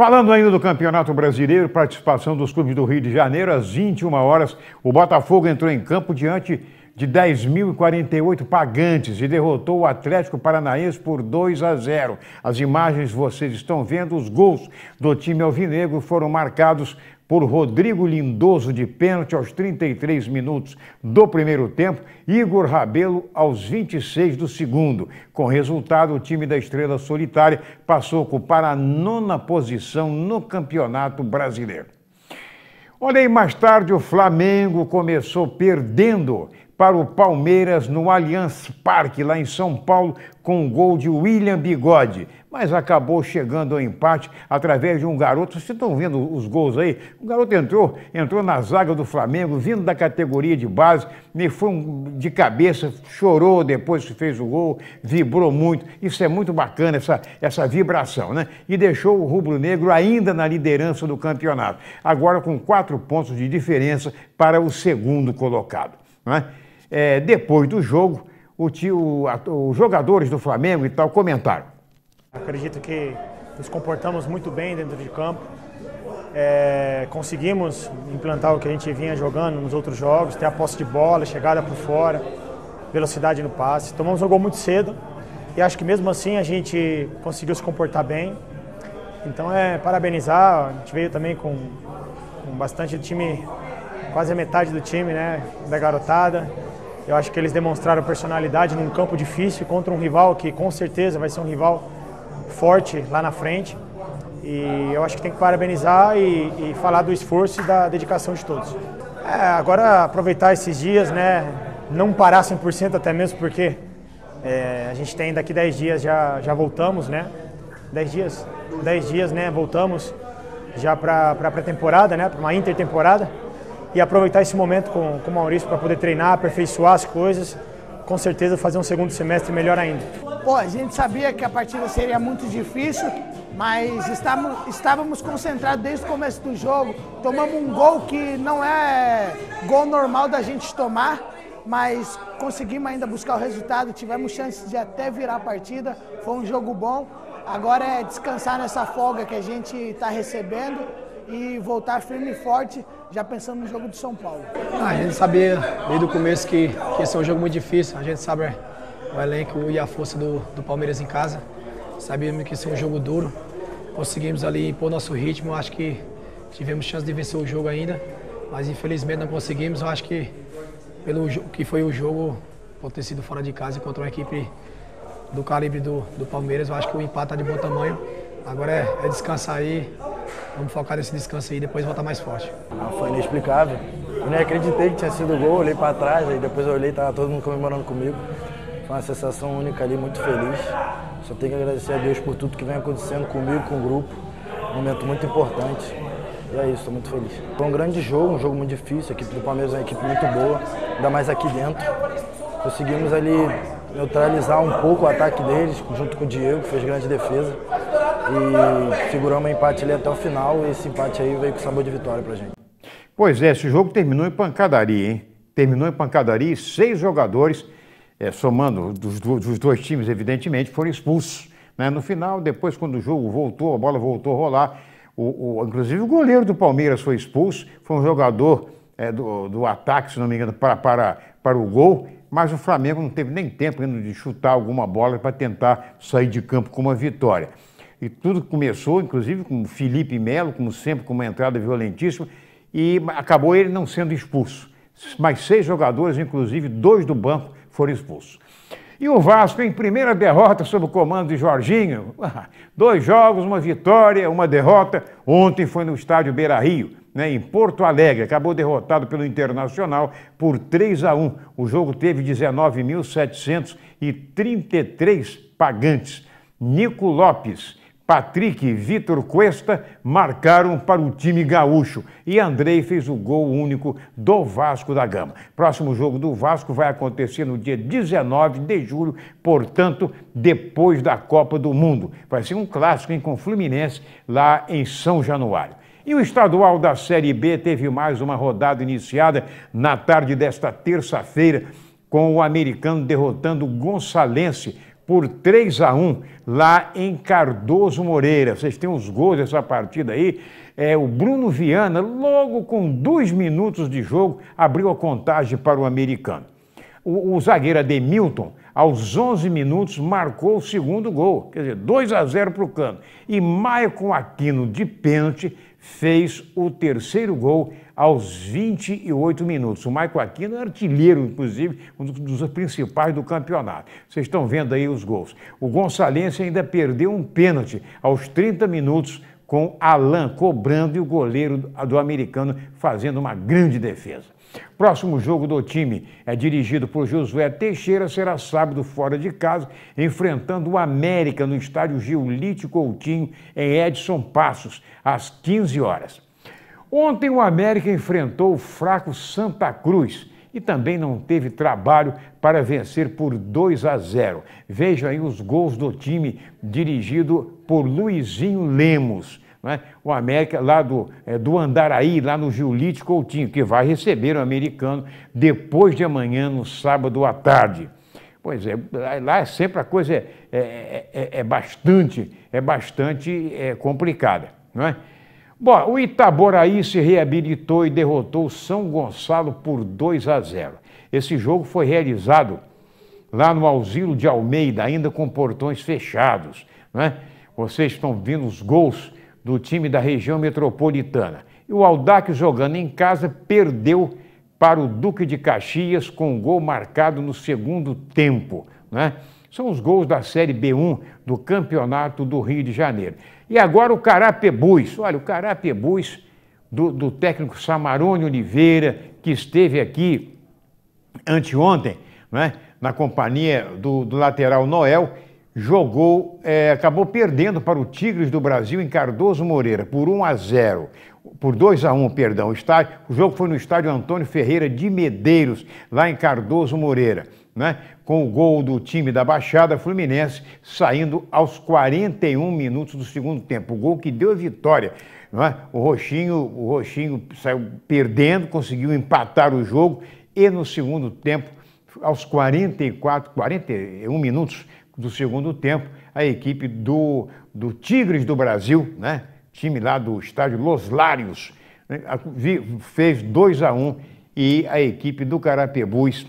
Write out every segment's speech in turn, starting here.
Falando ainda do Campeonato Brasileiro, participação dos clubes do Rio de Janeiro, às 21 horas, o Botafogo entrou em campo diante de 10.048 pagantes e derrotou o Atlético Paranaense por 2 a 0. As imagens vocês estão vendo, os gols do time alvinegro foram marcados por Rodrigo Lindoso de pênalti aos 33 minutos do primeiro tempo, Igor Rabelo aos 26 do segundo. Com resultado, o time da Estrela Solitária passou a ocupar a nona posição no Campeonato Brasileiro. Olhei mais tarde, o Flamengo começou perdendo para o Palmeiras no Allianz Parque, lá em São Paulo, com um gol de William Bigode. Mas acabou chegando ao empate através de um garoto. Vocês estão vendo os gols aí? O garoto entrou, entrou na zaga do Flamengo, vindo da categoria de base, me foi de cabeça, chorou depois que fez o gol, vibrou muito. Isso é muito bacana, essa, essa vibração, né? E deixou o rubro-negro ainda na liderança do campeonato. Agora com quatro pontos de diferença para o segundo colocado. Não é? É, depois do jogo, o tio, a, os jogadores do Flamengo e tal comentaram. Acredito que nos comportamos muito bem dentro de campo. É, conseguimos implantar o que a gente vinha jogando nos outros jogos, ter a posse de bola, chegada por fora, velocidade no passe. Tomamos um gol muito cedo e acho que mesmo assim a gente conseguiu se comportar bem. Então é parabenizar, a gente veio também com, com bastante time, quase a metade do time, né, da garotada. Eu acho que eles demonstraram personalidade num campo difícil contra um rival que com certeza vai ser um rival forte lá na frente. E eu acho que tem que parabenizar e, e falar do esforço e da dedicação de todos. É, agora aproveitar esses dias, né? Não parar 100% até mesmo porque é, a gente tem daqui 10 dias já, já voltamos, né? 10 dias? 10 dias, né? Voltamos já para a pré-temporada, né? Para uma intertemporada e aproveitar esse momento com, com o Maurício para poder treinar, aperfeiçoar as coisas, com certeza fazer um segundo semestre melhor ainda. Pô, a gente sabia que a partida seria muito difícil, mas estávamos, estávamos concentrados desde o começo do jogo. Tomamos um gol que não é gol normal da gente tomar, mas conseguimos ainda buscar o resultado, tivemos chances de até virar a partida, foi um jogo bom. Agora é descansar nessa folga que a gente está recebendo e voltar firme e forte, já pensando no jogo de São Paulo. Ah, a gente sabia desde o começo que, que esse é um jogo muito difícil, a gente sabe o elenco e a força do, do Palmeiras em casa, sabíamos que esse é um jogo duro, conseguimos ali impor nosso ritmo, acho que tivemos chance de vencer o jogo ainda, mas infelizmente não conseguimos, eu acho que pelo que foi o jogo, por ter sido fora de casa contra uma equipe do calibre do, do Palmeiras, eu acho que o empate está de bom tamanho. Agora é, é descansar aí, Vamos focar nesse descanso aí depois voltar mais forte. Ah, foi inexplicável. Eu nem acreditei que tinha sido gol, olhei para trás, aí depois eu olhei e tava todo mundo comemorando comigo. Foi uma sensação única ali, muito feliz. Só tenho que agradecer a Deus por tudo que vem acontecendo comigo, com o grupo. Um momento muito importante. E é isso, estou muito feliz. Foi um grande jogo, um jogo muito difícil. A equipe do Palmeiras é uma equipe muito boa, ainda mais aqui dentro. Conseguimos ali neutralizar um pouco o ataque deles, junto com o Diego, que fez grande defesa e seguramos o empate ali até o final e esse empate aí veio com sabor de vitória pra gente. Pois é, esse jogo terminou em pancadaria, hein? Terminou em pancadaria e seis jogadores, é, somando dos, dos, dois times, evidentemente, foram expulsos. Né? No final, depois, quando o jogo voltou, a bola voltou a rolar, o, o inclusive o goleiro do Palmeiras foi expulso, foi um jogador é, do, do ataque, se não me engano, para, para, para o gol, mas o Flamengo não teve nem tempo ainda de chutar alguma bola para tentar sair de campo com uma vitória. E tudo começou, inclusive, com Felipe Melo, como sempre, com uma entrada violentíssima, e acabou ele não sendo expulso. Mas seis jogadores, inclusive dois do banco, foram expulsos. E o Vasco, em primeira derrota sob o comando de Jorginho, dois jogos, uma vitória, uma derrota. Ontem foi no estádio Beira Rio, né, em Porto Alegre. Acabou derrotado pelo Internacional por 3 a 1. O jogo teve 19.733 pagantes. Nico Lopes Patrick e Vitor Cuesta marcaram para o time gaúcho e Andrei fez o gol único do Vasco da Gama. Próximo jogo do Vasco vai acontecer no dia 19 de julho, portanto, depois da Copa do Mundo. Vai ser um clássico hein, com Fluminense lá em São Januário. E o estadual da Série B teve mais uma rodada iniciada na tarde desta terça-feira, com o americano derrotando o Gonçalense por 3 a 1 lá em Cardoso Moreira. Vocês têm os gols dessa partida aí. É, o Bruno Viana, logo com dois minutos de jogo, abriu a contagem para o americano. O, o zagueiro Ademilton, aos 11 minutos, marcou o segundo gol, quer dizer, 2 a 0 para o Cano. E Maicon Aquino, de pênalti, fez o terceiro gol aos 28 minutos. O Maico Aquino é artilheiro, inclusive, um dos principais do campeonato. Vocês estão vendo aí os gols. O Gonçalense ainda perdeu um pênalti aos 30 minutos com Alain cobrando e o goleiro do americano fazendo uma grande defesa. Próximo jogo do time é dirigido por Josué Teixeira, será sábado fora de casa, enfrentando o América no estádio Giulite Coutinho, em Edson Passos, às 15 horas. Ontem o América enfrentou o fraco Santa Cruz e também não teve trabalho para vencer por 2 a 0. Veja aí os gols do time dirigido por Luizinho Lemos. Né? O América lá do, é, do Andaraí, lá no Giulite Coutinho, que vai receber o americano depois de amanhã, no sábado à tarde. Pois é, lá é sempre a coisa é, é, é, é, é bastante, é bastante é complicada, não é? Bom, o Itaboraí se reabilitou e derrotou o São Gonçalo por 2 a 0. Esse jogo foi realizado lá no Auxílio de Almeida, ainda com portões fechados. Né? Vocês estão vendo os gols do time da região metropolitana. E o Aldac, jogando em casa, perdeu para o Duque de Caxias com um gol marcado no segundo tempo. Né? São os gols da Série B1 do Campeonato do Rio de Janeiro. E agora o Carapebus. Olha, o Carapebus do, do técnico Samarone Oliveira, que esteve aqui anteontem, né, na companhia do, do lateral Noel, jogou, é, acabou perdendo para o Tigres do Brasil em Cardoso Moreira, por 1 a 0 por 2 a 1 perdão, o, estádio, o jogo foi no estádio Antônio Ferreira de Medeiros, lá em Cardoso Moreira né, com o gol do time da Baixada Fluminense, saindo aos 41 minutos do segundo tempo. O gol que deu a vitória. É? O, Roxinho, o Roxinho saiu perdendo, conseguiu empatar o jogo e no segundo tempo, aos 44, 41 minutos do segundo tempo, a equipe do, do Tigres do Brasil, né, time lá do estádio Los Larios, né, fez 2 a 1 um, e a equipe do Carapebus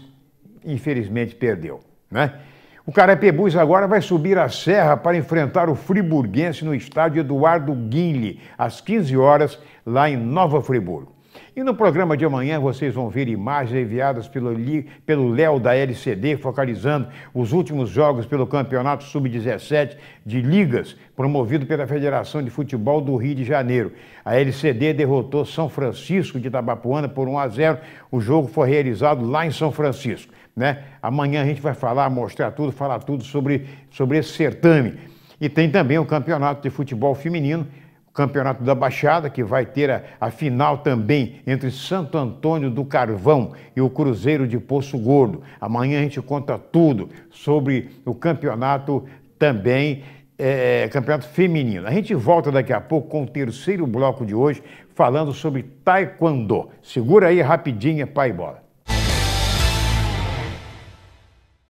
infelizmente perdeu. Né? O Carapebus agora vai subir a serra para enfrentar o friburguense no estádio Eduardo Guinle, às 15 horas, lá em Nova Friburgo. E no programa de amanhã vocês vão ver imagens enviadas pelo Léo da LCD, focalizando os últimos jogos pelo Campeonato Sub-17 de Ligas, promovido pela Federação de Futebol do Rio de Janeiro. A LCD derrotou São Francisco de Itabapuana por 1 a 0. O jogo foi realizado lá em São Francisco. Né? Amanhã a gente vai falar, mostrar tudo, falar tudo sobre, sobre esse certame. E tem também o Campeonato de Futebol Feminino Campeonato da Baixada, que vai ter a, a, final também entre Santo Antônio do Carvão e o Cruzeiro de Poço Gordo. Amanhã a gente conta tudo sobre o campeonato também, é, campeonato feminino. A gente volta daqui a pouco com o terceiro bloco de hoje, falando sobre Taekwondo. Segura aí rapidinho, pai bola.